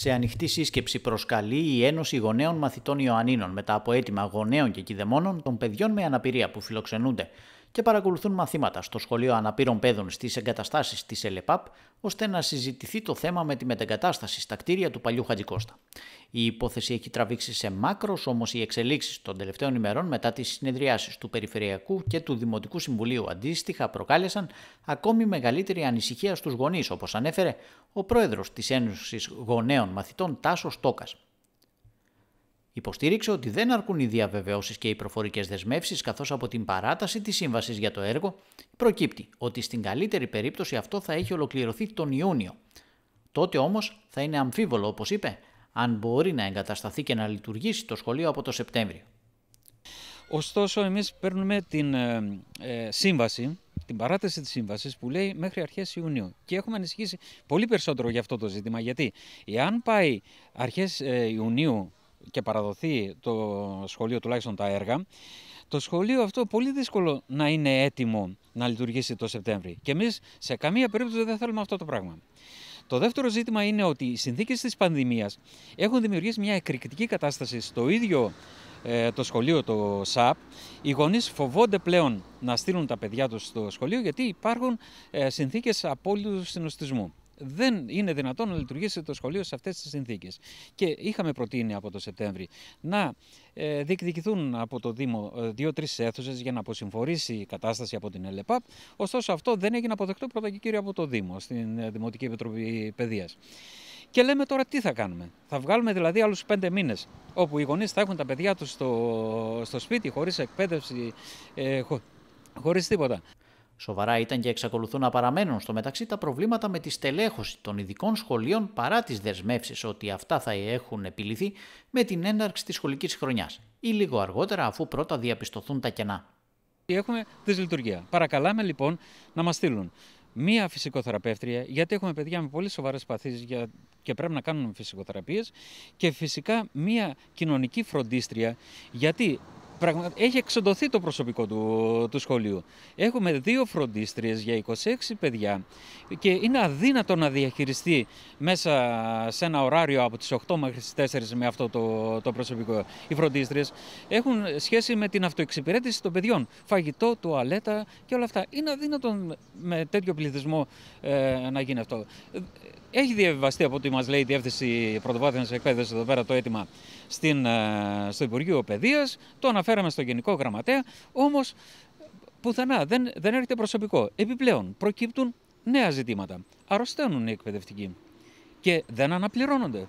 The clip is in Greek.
σε ανοιχτή σύσκεψη προσκαλεί η Ένωση Γονέων Μαθητών Ιωαννίνων μετά από αίτημα γονέων και κυδεμόνων των παιδιών με αναπηρία που φιλοξενούνται και παρακολουθούν μαθήματα στο Σχολείο Αναπήρων Παιδών στις εγκαταστάσεις της ΕΛΕΠΑΠ, ώστε να συζητηθεί το θέμα με τη μετεγκατάσταση στα κτίρια του παλιού Χατζικώστα. Η υπόθεση έχει τραβήξει σε μάκρος, όμως οι εξελίξεις των τελευταίων ημερών μετά τις συνεδριάσεις του Περιφερειακού και του Δημοτικού Συμβουλίου αντίστοιχα προκάλεσαν ακόμη μεγαλύτερη ανησυχία στους γονείς, όπως ανέφερε ο πρόεδρος της Ένωσης Γονέων Μαθητών Τάσος Τόκας. Υποστήριξε ότι δεν αρκούν οι διαβεβαιώσεις και οι προφορικές δεσμεύσεις, καθώς από την παράταση της σύμβασης για το έργο προκύπτει ότι στην καλύτερη περίπτωση αυτό θα έχει ολοκληρωθεί τον Ιούνιο. Τότε όμως θα είναι αμφίβολο, όπως είπε, αν μπορεί να εγκατασταθεί και να λειτουργήσει το σχολείο από το Σεπτέμβριο. Ωστόσο, εμείς παίρνουμε την ε, ε, σύμβαση την παράταση της σύμβασης που λέει μέχρι αρχές Ιουνίου. Και έχουμε ανησυχήσει πολύ περισσότερο για αυτό το ζήτημα. Γιατί εάν πάει αρχές ε, Ιουνίου και παραδοθεί το σχολείο τουλάχιστον τα έργα, το σχολείο αυτό πολύ δύσκολο να είναι έτοιμο να λειτουργήσει το Σεπτέμβρη. Και εμείς σε καμία περίπτωση δεν θέλουμε αυτό το πράγμα. Το δεύτερο ζήτημα είναι ότι οι συνθήκες της πανδημίας έχουν δημιουργήσει μια εκρηκτική κατάσταση στο ίδιο ε, το σχολείο, το ΣΑΠ. Οι γονείς φοβόνται πλέον να στείλουν τα παιδιά τους στο σχολείο γιατί υπάρχουν ε, συνθήκες απόλυτου συνοστισμού δεν είναι δυνατόν να λειτουργήσει το σχολείο σε αυτές τις συνθήκες. Και είχαμε προτείνει από το Σεπτέμβρη να ε, διεκδικηθούν από το Δήμο ε, δύο-τρει αίθουσες για να αποσυμφορήσει η κατάσταση από την ΕΛΕΠΑΠ. Ωστόσο, αυτό δεν έγινε αποδεκτό πρώτα και κύριο από το Δήμο, στην ε, Δημοτική Επιτροπή Παιδείας. Και λέμε τώρα τι θα κάνουμε. Θα βγάλουμε δηλαδή άλλους πέντε μήνες, όπου οι γονείς θα έχουν τα παιδιά τους στο, στο σπίτι, χωρίς εκπαίδευση, ε, χωρίς τίποτα. Σοβαρά ήταν και εξακολουθούν να παραμένουν στο μεταξύ τα προβλήματα με τη στελέχωση των ειδικών σχολείων παρά τις δεσμεύσεις ότι αυτά θα έχουν επιληθεί με την έναρξη της σχολικής χρονιάς ή λίγο αργότερα αφού πρώτα διαπιστωθούν τα κενά. Έχουμε δυσλειτουργία. Παρακαλάμε λοιπόν να μας στείλουν μία φυσικοθεραπεύτρια, γιατί έχουμε παιδιά με πολύ σοβαρές παθήσεις και πρέπει να κάνουν φυσικοθεραπείες, και φυσικά μία κοινωνική φροντίστρια, γιατί έχει εξοντωθεί το προσωπικό του, του σχολείου. Έχουμε δύο φροντίστριες για 26 παιδιά και είναι αδύνατο να διαχειριστεί μέσα σε ένα ωράριο από τις 8 μέχρι τις 4 με αυτό το, το προσωπικό. Οι φροντίστριες έχουν σχέση με την αυτοεξυπηρέτηση των παιδιών. Φαγητό, τουαλέτα και όλα αυτά. Είναι αδύνατο με τέτοιο πληθυσμό ε, να γίνει αυτό. Έχει διαβιβαστεί από ό,τι μας λέει η διεύθυνση πρωτοβάθμιας εκπαίδευσης εδώ πέρα το αίτημα στην, ε, στο Υπουργείο Παιδείας. Το αναφέραμε στο Γενικό Γραμματέα. Όμως πουθενά δεν, δεν έρχεται προσωπικό. Επιπλέον προκύπτουν νέα ζητήματα. Αρρωσταίνουν οι εκπαιδευτικοί και δεν αναπληρώνονται.